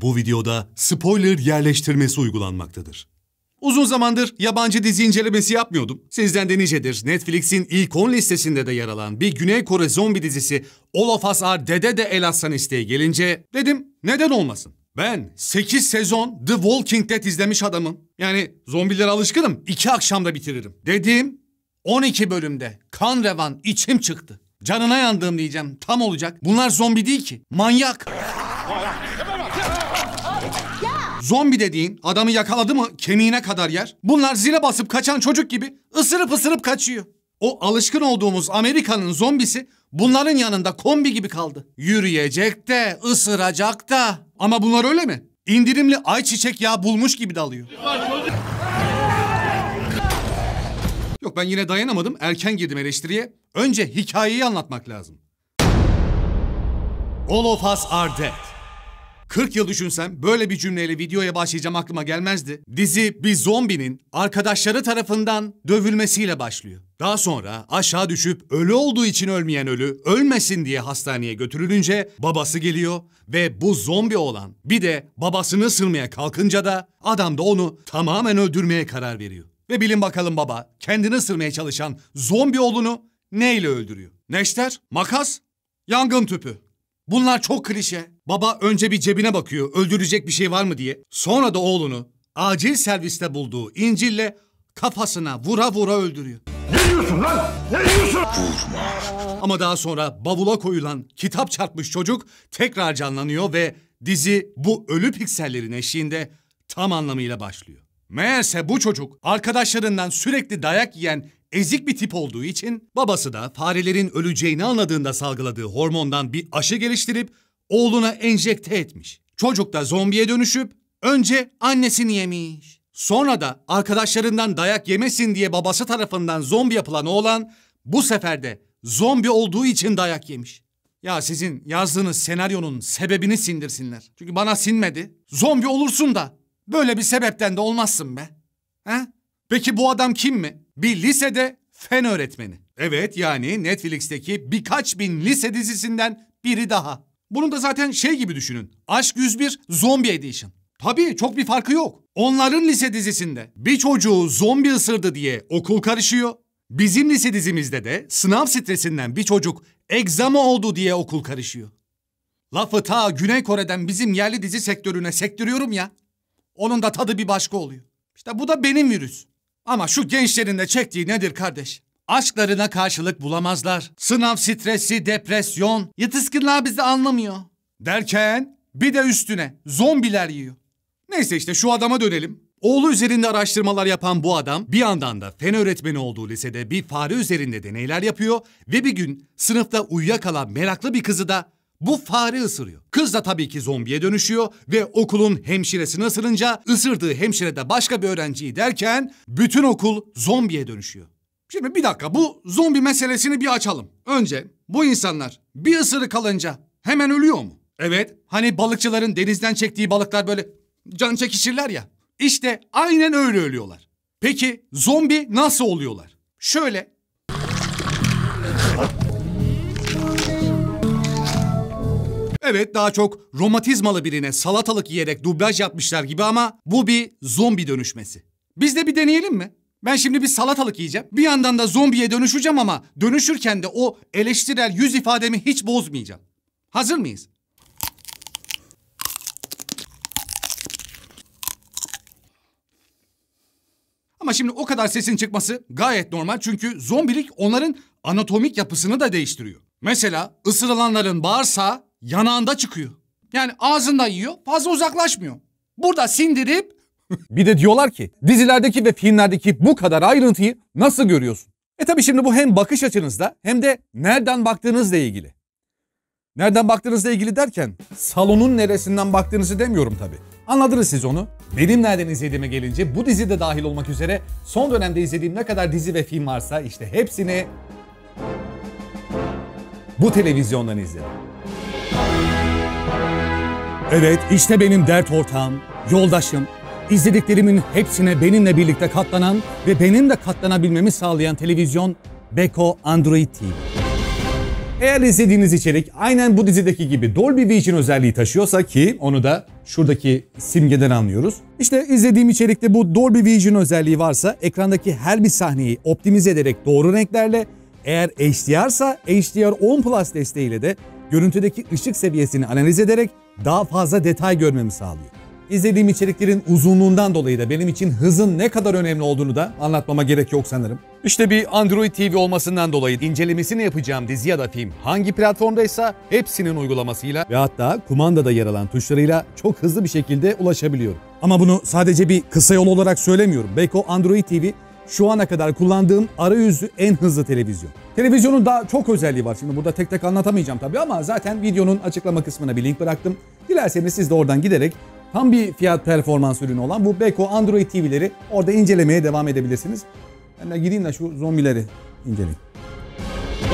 Bu videoda spoiler yerleştirmesi uygulanmaktadır. Uzun zamandır yabancı dizi incelemesi yapmıyordum. Sizden denicedir. Netflix'in ilk 10 listesinde de yer alan bir Güney Kore zombi dizisi All of Us Are Dead'e de el atsan isteği gelince dedim neden olmasın. Ben 8 sezon The Walking Dead izlemiş adamım. Yani zombilere alışkınım. 2 akşamda bitiririm. Dediğim 12 bölümde kan revan içim çıktı. Canına yandığım diyeceğim tam olacak. Bunlar zombi değil ki. Manyak. Zombi dediğin adamı yakaladı mı kemiğine kadar yer. Bunlar zile basıp kaçan çocuk gibi ısırıp ısırıp kaçıyor. O alışkın olduğumuz Amerika'nın zombisi bunların yanında kombi gibi kaldı. Yürüyecek de, ısıracak da. Ama bunlar öyle mi? İndirimli ayçiçek yağı bulmuş gibi dalıyor. Yok ben yine dayanamadım. Erken girdim eleştiriye. Önce hikayeyi anlatmak lazım. All of us are dead. 40 yıl düşünsem böyle bir cümleyle videoya başlayacağım aklıma gelmezdi. Dizi bir zombinin arkadaşları tarafından dövülmesiyle başlıyor. Daha sonra aşağı düşüp ölü olduğu için ölmeyen ölü ölmesin diye hastaneye götürülünce babası geliyor ve bu zombi olan bir de babasını ısırmaya kalkınca da adam da onu tamamen öldürmeye karar veriyor. Ve bilin bakalım baba kendini ısırmaya çalışan zombi oğlunu neyle öldürüyor? Neşter, makas, yangın tüpü. Bunlar çok klişe. Baba önce bir cebine bakıyor öldürecek bir şey var mı diye. Sonra da oğlunu acil serviste bulduğu İncil'le kafasına vura vura öldürüyor. Ne diyorsun lan? Ne diyorsun? Vurma. Ama daha sonra bavula koyulan kitap çarpmış çocuk tekrar canlanıyor ve dizi bu ölü piksellerin eşiğinde tam anlamıyla başlıyor. Meğerse bu çocuk arkadaşlarından sürekli dayak yiyen ezik bir tip olduğu için babası da farelerin öleceğini anladığında salgıladığı hormondan bir aşı geliştirip oğluna enjekte etmiş. Çocuk da zombiye dönüşüp önce annesini yemiş. Sonra da arkadaşlarından dayak yemesin diye babası tarafından zombi yapılan oğlan bu sefer de zombi olduğu için dayak yemiş. Ya sizin yazdığınız senaryonun sebebini sindirsinler. Çünkü bana sinmedi. Zombi olursun da böyle bir sebepten de olmazsın be. He? Peki bu adam kim mi? Bir lisede fen öğretmeni. Evet yani Netflix'teki birkaç bin lise dizisinden biri daha. Bunu da zaten şey gibi düşünün. Aşk 101 Zombie Edition. Tabii çok bir farkı yok. Onların lise dizisinde bir çocuğu zombi ısırdı diye okul karışıyor. Bizim lise dizimizde de sınav stresinden bir çocuk egzama oldu diye okul karışıyor. Lafı ta Güney Kore'den bizim yerli dizi sektörüne sektiriyorum ya. Onun da tadı bir başka oluyor. İşte bu da benim virüs. Ama şu gençlerin de çektiği nedir kardeş? Aşklarına karşılık bulamazlar. Sınav stresi, depresyon, yetişkinler bizi anlamıyor. Derken bir de üstüne zombiler yiyor. Neyse işte şu adama dönelim. Oğlu üzerinde araştırmalar yapan bu adam bir yandan da fen öğretmeni olduğu lisede bir fare üzerinde deneyler yapıyor ve bir gün sınıfta uyuyakalan meraklı bir kızı da bu fare ısırıyor. Kız da tabii ki zombiye dönüşüyor ve okulun hemşiresini ısırınca ısırdığı hemşire de başka bir öğrenciyi derken bütün okul zombiye dönüşüyor. Şimdi bir dakika bu zombi meselesini bir açalım. Önce bu insanlar bir ısırık alınca hemen ölüyor mu? Evet hani balıkçıların denizden çektiği balıklar böyle can çekişirler ya. İşte aynen öyle ölüyorlar. Peki zombi nasıl oluyorlar? Şöyle Evet daha çok romatizmalı birine salatalık yiyerek dublaj yapmışlar gibi ama bu bir zombi dönüşmesi. Biz de bir deneyelim mi? Ben şimdi bir salatalık yiyeceğim. Bir yandan da zombiye dönüşeceğim ama dönüşürken de o eleştirel yüz ifademi hiç bozmayacağım. Hazır mıyız? Ama şimdi o kadar sesin çıkması gayet normal çünkü zombilik onların anatomik yapısını da değiştiriyor. Mesela ısırılanların bağırsağı yanağında çıkıyor. Yani ağzında yiyor fazla uzaklaşmıyor. Burada sindirip... bir de diyorlar ki dizilerdeki ve filmlerdeki bu kadar ayrıntıyı nasıl görüyorsun? E tabi şimdi bu hem bakış açınızda hem de nereden baktığınızla ilgili. Nereden baktığınızla ilgili derken salonun neresinden baktığınızı demiyorum tabi. Anladınız siz onu. Benim nereden izlediğime gelince bu dizi de dahil olmak üzere son dönemde izlediğim ne kadar dizi ve film varsa işte hepsini bu televizyondan izledim. Evet işte benim dert ortağım, yoldaşım, izlediklerimin hepsine benimle birlikte katlanan ve benim de katlanabilmemi sağlayan televizyon Beko Android TV. Eğer izlediğiniz içerik aynen bu dizideki gibi Dolby Vision özelliği taşıyorsa ki onu da şuradaki simgeden anlıyoruz. İşte izlediğim içerikte bu Dolby Vision özelliği varsa ekrandaki her bir sahneyi optimize ederek doğru renklerle eğer HDR ise HDR 10 Plus desteğiyle de görüntüdeki ışık seviyesini analiz ederek daha fazla detay görmemi sağlıyor. İzlediğim içeriklerin uzunluğundan dolayı da benim için hızın ne kadar önemli olduğunu da anlatmama gerek yok sanırım. İşte bir Android TV olmasından dolayı incelemesini yapacağım dizi ya da film hangi platformdaysa hepsinin uygulamasıyla ve hatta kumandada yer alan tuşlarıyla çok hızlı bir şekilde ulaşabiliyorum. Ama bunu sadece bir kısa yol olarak söylemiyorum. Beko Android TV şu ana kadar kullandığım arayüzü en hızlı televizyon. Televizyonun daha çok özelliği var. Şimdi burada tek tek anlatamayacağım tabii ama zaten videonun açıklama kısmına bir link bıraktım. Dilerseniz siz de oradan giderek tam bir fiyat performans ürünü olan bu Beko Android TV'leri orada incelemeye devam edebilirsiniz. Ben de gideyim de şu zombileri inceleyeyim.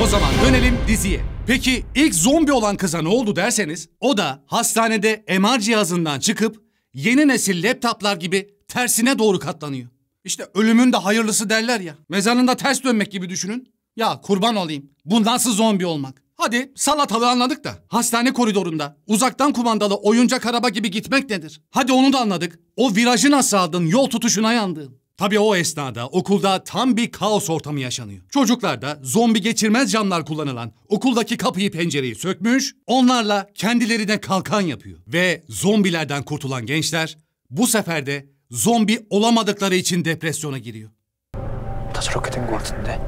O zaman dönelim diziye. Peki ilk zombi olan kıza ne oldu derseniz o da hastanede MR cihazından çıkıp yeni nesil laptoplar gibi tersine doğru katlanıyor. İşte ölümün de hayırlısı derler ya. Mezarında ters dönmek gibi düşünün. Ya kurban olayım. Bundansı zombi olmak. Hadi salatalığı anladık da. Hastane koridorunda uzaktan kumandalı oyuncak araba gibi gitmek nedir? Hadi onu da anladık. O virajı nasıl aldın? Yol tutuşuna yandın. Tabii o esnada okulda tam bir kaos ortamı yaşanıyor. Çocuklar da zombi geçirmez camlar kullanılan okuldaki kapıyı pencereyi sökmüş, onlarla kendilerine kalkan yapıyor. Ve zombilerden kurtulan gençler bu sefer de zombi olamadıkları için depresyona giriyor. 다 저렇게 된것 같은데.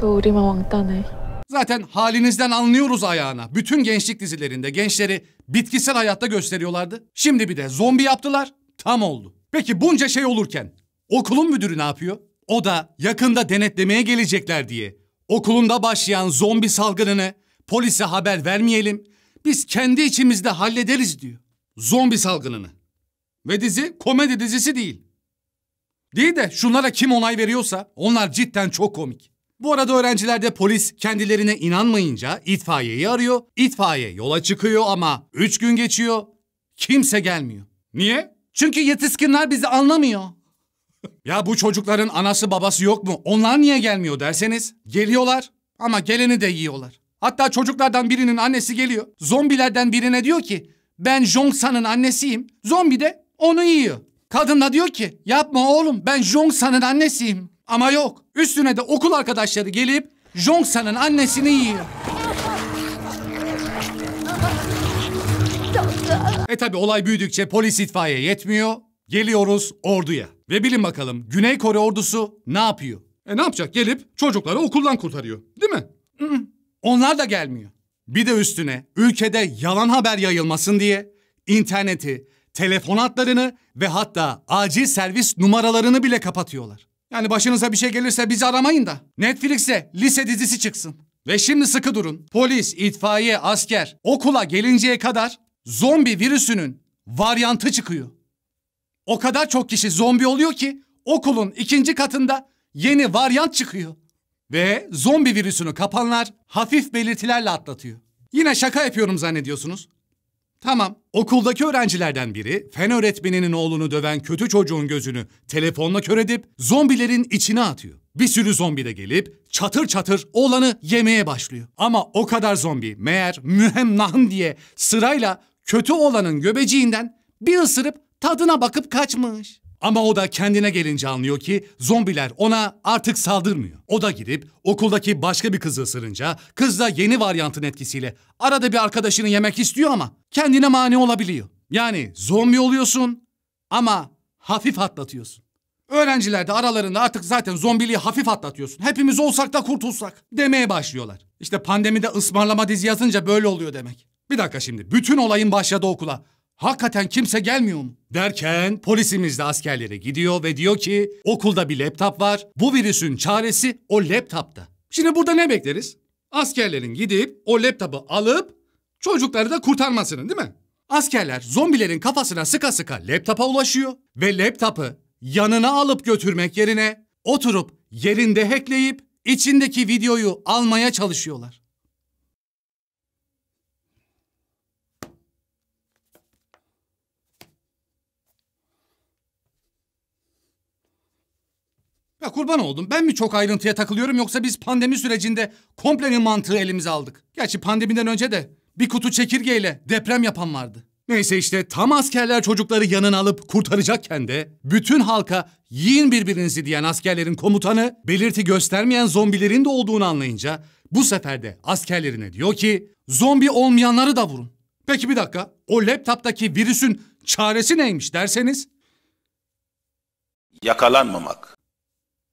또 우리만 왕따네. Zaten halinizden anlıyoruz ayağına. Bütün gençlik dizilerinde gençleri bitkisel hayatta gösteriyorlardı. Şimdi bir de zombi yaptılar. Tam oldu. Peki bunca şey olurken okulun müdürü ne yapıyor? O da yakında denetlemeye gelecekler diye okulunda başlayan zombi salgınını polise haber vermeyelim. Biz kendi içimizde hallederiz diyor. Zombi salgınını. Ve dizi komedi dizisi değil. Değil de şunlara kim onay veriyorsa onlar cidden çok komik. Bu arada öğrencilerde polis kendilerine inanmayınca itfaiyeyi arıyor. İtfaiye yola çıkıyor ama üç gün geçiyor. Kimse gelmiyor. Niye? Çünkü yetişkinler bizi anlamıyor. ya bu çocukların anası babası yok mu? Onlar niye gelmiyor derseniz geliyorlar ama geleni de yiyorlar. Hatta çocuklardan birinin annesi geliyor. Zombilerden birine diyor ki ben Jongsa'nın annesiyim. Zombi de onu yiyor. Kadın da diyor ki yapma oğlum ben Jongsa'nın annesiyim. Ama yok. Üstüne de okul arkadaşları gelip Jongsa'nın annesini yiyor. e tabi olay büyüdükçe polis itfaiye yetmiyor. Geliyoruz orduya. Ve bilin bakalım Güney Kore ordusu ne yapıyor? E ne yapacak? Gelip çocukları okuldan kurtarıyor. Değil mi? Onlar da gelmiyor. Bir de üstüne ülkede yalan haber yayılmasın diye interneti, telefon hatlarını ve hatta acil servis numaralarını bile kapatıyorlar. Yani başınıza bir şey gelirse bizi aramayın da. Netflix'e lise dizisi çıksın. Ve şimdi sıkı durun. Polis, itfaiye, asker okula gelinceye kadar zombi virüsünün varyantı çıkıyor. O kadar çok kişi zombi oluyor ki okulun ikinci katında yeni varyant çıkıyor. Ve zombi virüsünü kapanlar hafif belirtilerle atlatıyor. Yine şaka yapıyorum zannediyorsunuz. Tamam. Okuldaki öğrencilerden biri fen öğretmeninin oğlunu döven kötü çocuğun gözünü telefonla kör edip zombilerin içine atıyor. Bir sürü zombi de gelip çatır çatır oğlanı yemeye başlıyor. Ama o kadar zombi meğer mühemnahın diye sırayla kötü oğlanın göbeciğinden bir ısırıp tadına bakıp kaçmış. Ama o da kendine gelince anlıyor ki zombiler ona artık saldırmıyor. O da gidip okuldaki başka bir kızı ısırınca kız da yeni varyantın etkisiyle arada bir arkadaşını yemek istiyor ama kendine mani olabiliyor. Yani zombi oluyorsun ama hafif atlatıyorsun. Öğrenciler de aralarında artık zaten zombiliği hafif atlatıyorsun. Hepimiz olsak da kurtulsak demeye başlıyorlar. İşte pandemide ısmarlama dizi yazınca böyle oluyor demek. Bir dakika şimdi bütün olayın başladı okula. Hakikaten kimse gelmiyor mu? Derken polisimiz de askerlere gidiyor ve diyor ki okulda bir laptop var. Bu virüsün çaresi o laptopta. Şimdi burada ne bekleriz? Askerlerin gidip o laptopu alıp çocukları da kurtarmasının değil mi? Askerler zombilerin kafasına sıka sıka laptopa ulaşıyor ve laptopu yanına alıp götürmek yerine oturup yerinde hackleyip içindeki videoyu almaya çalışıyorlar. Ya kurban oldum ben mi çok ayrıntıya takılıyorum yoksa biz pandemi sürecinde komplenin mantığı elimize aldık. Gerçi pandemiden önce de bir kutu çekirgeyle deprem yapan vardı. Neyse işte tam askerler çocukları yanına alıp kurtaracakken de bütün halka yiyin birbirinizi diyen askerlerin komutanı belirti göstermeyen zombilerin de olduğunu anlayınca bu sefer de askerlerine diyor ki zombi olmayanları da vurun. Peki bir dakika o laptoptaki virüsün çaresi neymiş derseniz? Yakalanmamak.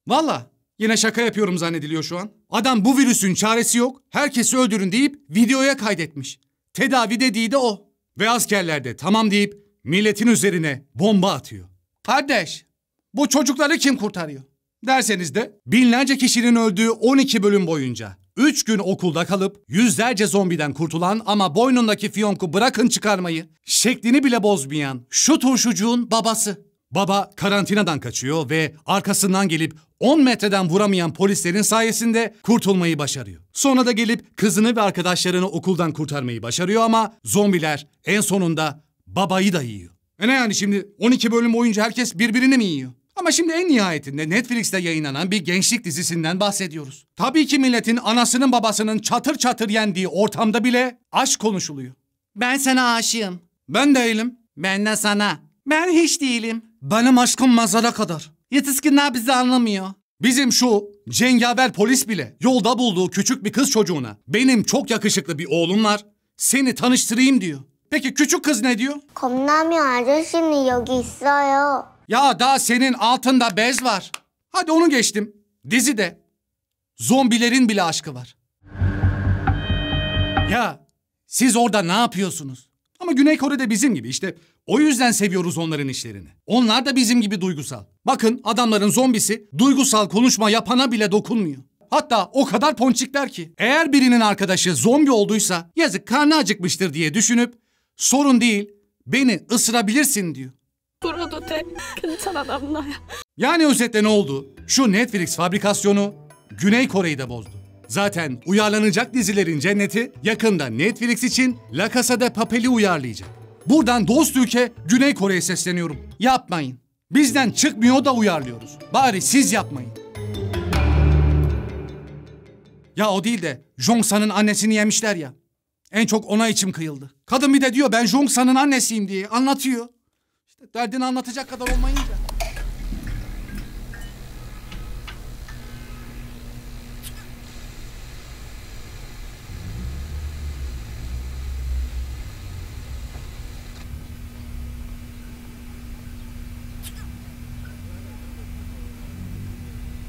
Valla yine şaka yapıyorum zannediliyor şu an. Adam bu virüsün çaresi yok, herkesi öldürün deyip videoya kaydetmiş. Tedavi dediği de o. Ve askerler de tamam deyip milletin üzerine bomba atıyor. Kardeş, bu çocukları kim kurtarıyor? Derseniz de binlerce kişinin öldüğü 12 bölüm boyunca 3 gün okulda kalıp yüzlerce zombiden kurtulan ama boynundaki fiyonku bırakın çıkarmayı şeklini bile bozmayan şu turşucuğun babası. Baba karantinadan kaçıyor ve arkasından gelip 10 metreden vuramayan polislerin sayesinde kurtulmayı başarıyor. Sonra da gelip kızını ve arkadaşlarını okuldan kurtarmayı başarıyor ama zombiler en sonunda babayı da yiyor. E ne yani şimdi 12 bölüm boyunca herkes birbirini mi yiyor? Ama şimdi en nihayetinde Netflix'te yayınlanan bir gençlik dizisinden bahsediyoruz. Tabii ki milletin anasının babasının çatır çatır yendiği ortamda bile aşk konuşuluyor. Ben sana aşığım. Ben değilim. Ben de sana. Ben hiç değilim. Benim aşkım mazara kadar. Yetişkinler bizi anlamıyor. Bizim şu cengaver polis bile yolda bulduğu küçük bir kız çocuğuna benim çok yakışıklı bir oğlum var seni tanıştırayım diyor. Peki küçük kız ne diyor? 겁나면 아저씨는 여기 istiyor. Ya daha senin altında bez var. Hadi onu geçtim. Dizide zombilerin bile aşkı var. Ya siz orada ne yapıyorsunuz? Ama Güney Kore de bizim gibi işte. O yüzden seviyoruz onların işlerini. Onlar da bizim gibi duygusal. Bakın adamların zombisi duygusal konuşma yapana bile dokunmuyor. Hatta o kadar ponçikler ki. Eğer birinin arkadaşı zombi olduysa yazık karnı acıkmıştır diye düşünüp sorun değil beni ısırabilirsin diyor. Yani özetle ne oldu? Şu Netflix fabrikasyonu Güney Kore'yi de bozdu. Zaten uyarlanacak dizilerin cenneti yakında Netflix için La Casa de Papel'i uyarlayacak. Buradan dost ülke Güney Kore'ye sesleniyorum. Yapmayın. Bizden çıkmıyor da uyarlıyoruz. Bari siz yapmayın. Ya o değil de Jongsa'nın annesini yemişler ya. En çok ona içim kıyıldı. Kadın bir de diyor ben Jongsa'nın annesiyim diye anlatıyor. İşte derdini anlatacak kadar olmayınca.